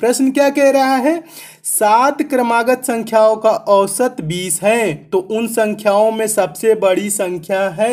प्रश्न क्या कह रहा है सात क्रमागत संख्याओं का औसत बीस है तो उन संख्याओं में सबसे बड़ी संख्या है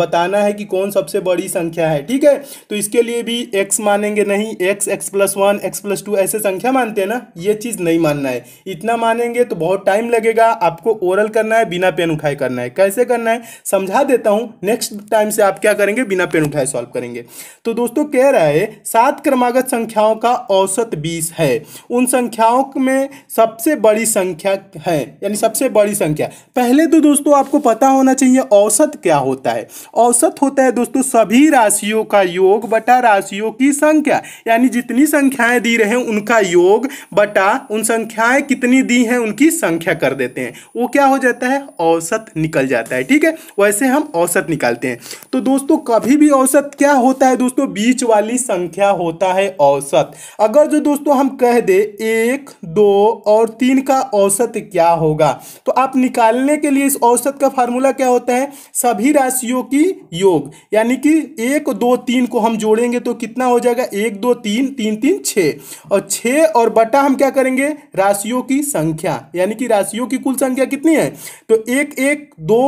बताना है कि कौन सबसे बड़ी संख्या है ठीक है तो इसके लिए भी x मानेंगे नहीं x x plus one X plus two ऐसे संख्या मानते हैं ना ये चीज़ नहीं मानना है इतना मानेंगे तो बहुत टाइम लगेगा आपको ओरल करना है बिना पेन उठाए करना है कैसे करना है समझा देता हूँ नेक्स्ट टाइम से आप क्या करेंगे बिना पेन उठाए सॉल्व करेंगे तो दोस्तों कह रहा है सात क्रमागत संख्याओं का औसत बीस है है उन संख्याओं में सबसे बड़ी संख्या है यानी सबसे बड़ी संख्या पहले तो दोस्तों आपको पता होना चाहिए औसत क्या होता है औसत होता है दोस्तों सभी राशियों का योग बटा राशियों की संख्या यानी जितनी संख्याएं दी रहे उनका योग बटा उन संख्याएं कितनी दी हैं उनकी संख्या कर देते हैं वो क्या हो जाता है औसत निकल जाता है ठीक है वैसे हम औसत निकालते हैं तो दोस्तों कभी भी औसत क्या होता है दोस्तों बीच वाली संख्या होता है औसत अगर जो दोस्तों हम कह दे एक दो और तीन का औसत क्या होगा तो आप निकालने के लिए इस औसत का फार्मूला क्या होता है सभी राशियों की योग यानी कि एक दो तीन को हम जोड़ेंगे तो कितना हो जाएगा एक दो तीन तीन तीन छः और छः और बटा हम क्या करेंगे राशियों की संख्या यानी कि राशियों की कुल संख्या कितनी है तो एक एक दो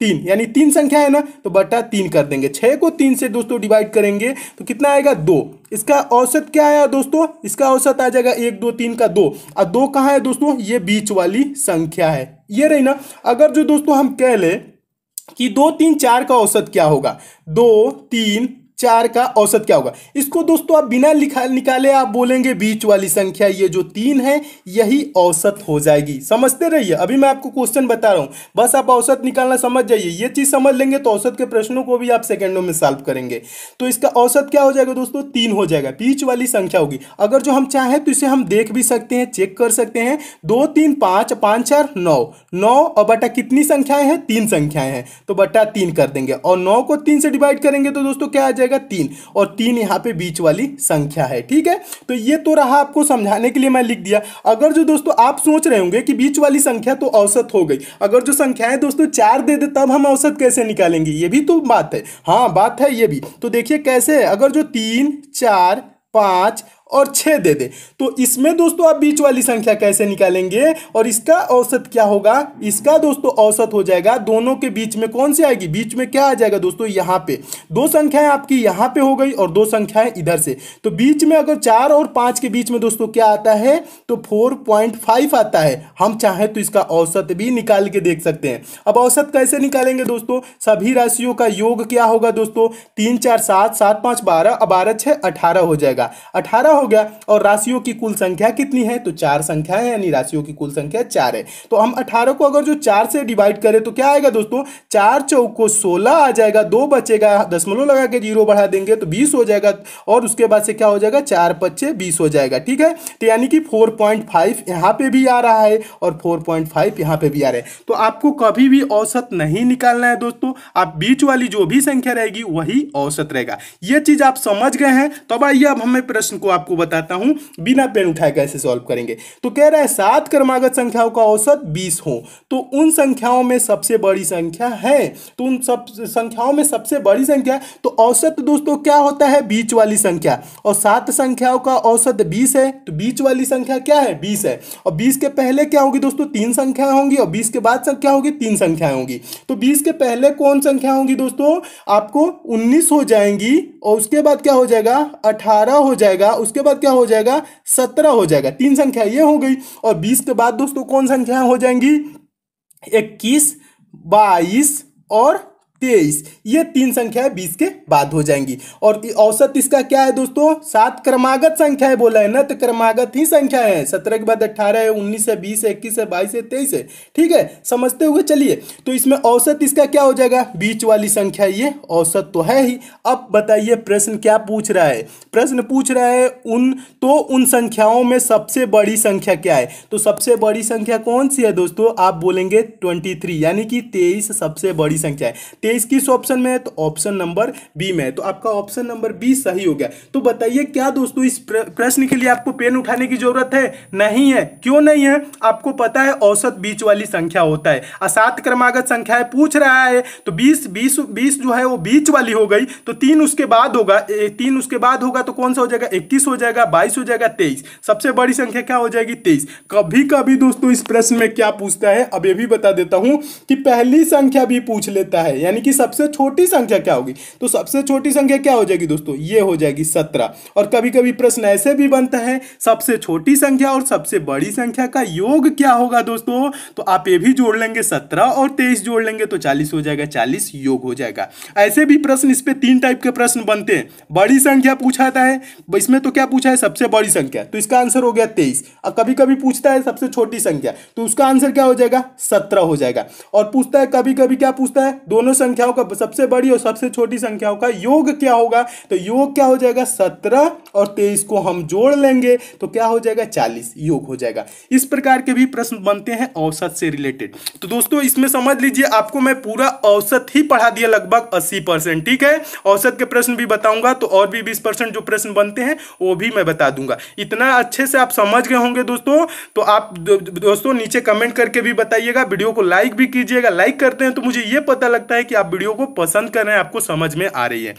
तीन यानी तीन संख्या है ना तो बटा तीन कर देंगे छः को तीन से दोस्तों डिवाइड करेंगे तो कितना आएगा दो इसका औसत क्या आया दोस्तों इसका औसत आ जाएगा एक दो तीन का दो और दो कहाँ है दोस्तों ये बीच वाली संख्या है ये रही ना अगर जो दोस्तों हम कह लें कि दो तीन चार का औसत क्या होगा दो तीन चार का औसत क्या होगा इसको दोस्तों आप बिना लिखा निकाले आप बोलेंगे बीच वाली संख्या ये जो तीन है यही औसत हो जाएगी समझते रहिए अभी मैं आपको क्वेश्चन बता रहा हूँ बस आप औसत निकालना समझ जाइए ये चीज़ समझ लेंगे तो औसत के प्रश्नों को भी आप सेकंडों में सॉल्व करेंगे तो इसका औसत क्या हो जाएगा दोस्तों तीन हो जाएगा बीच वाली संख्या होगी अगर जो हम चाहें तो इसे हम देख भी सकते हैं चेक कर सकते हैं दो तीन पाँच पाँच चार नौ नौ और बटा कितनी संख्याएं हैं तीन संख्याएं हैं तो बटा तीन कर देंगे और नौ को तीन से डिवाइड करेंगे तो दोस्तों क्या आ जाएगा जाएगा तीन और तीन यहाँ पे बीच वाली संख्या है ठीक है तो ये तो रहा आपको समझाने के लिए मैं लिख दिया अगर जो दोस्तों आप सोच रहे होंगे कि बीच वाली संख्या तो औसत हो गई अगर जो संख्या है दोस्तों चार दे दे तब हम औसत कैसे निकालेंगे ये भी तो बात है हाँ बात है ये भी तो देखिए कैसे है अगर जो तीन चार पाँच और छः दे दे तो इसमें दोस्तों आप बीच वाली संख्या कैसे निकालेंगे और इसका औसत क्या होगा इसका दोस्तों औसत हो जाएगा दोनों के बीच में कौन सी आएगी बीच में क्या आ जाएगा दोस्तों यहाँ पे दो संख्याएं आपकी यहाँ पे हो गई और दो संख्याएं इधर से तो बीच में अगर चार और पाँच के बीच में दोस्तों क्या आता है तो फोर पॉइंट फाइव आता है हम चाहें तो इसका औसत भी निकाल के देख सकते हैं अब औसत कैसे निकालेंगे दोस्तों सभी राशियों का योग क्या होगा दोस्तों तीन चार सात सात पाँच बारह बारह छः अठारह हो जाएगा अठारह हो गया और राशियों की कुल संख्या कितनी है तो चार संख्या है यानी राशियों की कुल संख्या चार है तो हम अठारह को अगर जो चार से डिवाइड करें तो क्या आएगा दोस्तों चार चौको सोलह आ जाएगा दो बचेगा दसमलव लगा के जीरो बढ़ा देंगे तो बीस हो जाएगा और उसके बाद से क्या हो जाएगा चार पच्चे बीस हो जाएगा ठीक है तो यानी कि फोर पॉइंट फाइव यहाँ पे भी आ रहा है और फोर पॉइंट फाइव यहाँ पे भी आ रहा है तो आपको कभी भी औसत नहीं निकालना है दोस्तों आप बीच वाली जो भी संख्या रहेगी वही औसत रहेगा ये चीज आप समझ गए हैं तो अब आइए अब हमें प्रश्न को आप आपको बताता हूं बिना पेन उठाए कैसे सॉल्व करेंगे तो कह रहा है सात क्रमागत संख्याओं का औसत बीस हो तो उन संख्याओं में सबसे बड़ी संख्या है तो उन सब संख्याओं में सबसे बड़ी संख्या तो औसत दोस्तों क्या होता है बीच वाली संख्या और सात संख्याओं का औसत बीस है तो बीच वाली संख्या क्या है बीस है और बीस के पहले क्या होगी दोस्तों तीन संख्या होंगी और बीस के बाद संख्या होगी तीन संख्या होंगी तो बीस के पहले कौन संख्या होंगी दोस्तों आपको उन्नीस हो जाएंगी और उसके बाद क्या हो जाएगा अठारह हो जाएगा उसके उसके बाद क्या हो जाएगा सत्रह हो जाएगा तीन संख्या ये हो गई और बीस के बाद दोस्तों कौन संख्या हो जाएंगी इक्कीस बाईस और तेईस ये तीन संख्याएं बीस के बाद हो जाएंगी और औसत इसका क्या है दोस्तों सात क्रमागत संख्याएं बोला है ना तो क्रमागत ही संख्याएं हैं सत्रह के बाद अट्ठारह है उन्नीस है बीस है इक्कीस है बाईस है तेईस है ठीक है समझते हुए चलिए तो इसमें औसत इसका क्या हो जाएगा बीच वाली संख्या ये औसत तो है ही अब बताइए प्रश्न क्या पूछ रहा है प्रश्न पूछ रहा है उन तो उन संख्याओं में सबसे बड़ी संख्या क्या है तो सबसे बड़ी संख्या कौन सी है दोस्तों आप बोलेंगे ट्वेंटी यानी कि तेईस सबसे बड़ी संख्या है तेईस किस ऑप्शन में है तो ऑप्शन नंबर बी में है तो आपका ऑप्शन नंबर बी सही हो गया तो बताइए क्या दोस्तों इस प्रश्न के लिए आपको पेन उठाने की जरूरत है नहीं है क्यों नहीं है आपको पता है औसत बीच वाली संख्या होता है असात क्रमागत संख्याएं पूछ रहा है तो बीस बीस बीस जो है वो बीच वाली हो गई तो तीन उसके बाद होगा तीन उसके बाद होगा तो कौन सा हो जाएगा इक्कीस हो जाएगा बाईस हो जाएगा तेईस सबसे बड़ी संख्या क्या हो जाएगी तेईस कभी कभी दोस्तों इस प्रश्न में क्या पूछता है अब ये भी बता देता हूं कि पहली संख्या भी पूछ लेता है यानी यानी कि सबसे छोटी संख्या क्या होगी तो सबसे छोटी संख्या क्या हो जाएगी दोस्तों ये हो जाएगी सत्रह और कभी कभी प्रश्न ऐसे भी बनता है सबसे छोटी संख्या और सबसे बड़ी संख्या का योग क्या होगा दोस्तों तो आप ये भी जोड़ लेंगे सत्रह और तेईस जोड़ लेंगे तो चालीस हो जाएगा चालीस योग हो जाएगा ऐसे भी प्रश्न इस पर तीन टाइप के प्रश्न बनते हैं बड़ी संख्या पूछाता है इसमें तो क्या पूछा है सबसे बड़ी संख्या तो इसका आंसर हो गया तेईस और कभी कभी पूछता है सबसे छोटी संख्या तो उसका आंसर क्या हो जाएगा सत्रह हो जाएगा और पूछता है कभी कभी क्या पूछता है दोनों संख्याओं का सबसे बड़ी और सबसे छोटी संख्याओं का योग क्या होगा तो योग क्या हो जाएगा सत्रह और तेईस को हम जोड़ लेंगे तो क्या हो जाएगा चालीस योग हो जाएगा इस प्रकार के भी प्रश्न बनते हैं औसत से रिलेटेड तो दोस्तों इसमें समझ लीजिए आपको मैं पूरा औसत ही पढ़ा दिया लगभग अस्सी ठीक है औसत के प्रश्न भी बताऊंगा तो और भी बीस परसेंट जो प्रश्न बनते हैं वो भी मैं बता दूंगा इतना अच्छे से आप समझ गए होंगे दोस्तों तो आप दोस्तों नीचे कमेंट करके भी बताइएगा वीडियो को लाइक भी कीजिएगा लाइक करते हैं तो मुझे ये पता लगता है कि आप वीडियो को पसंद कर रहे हैं आपको समझ में आ रही है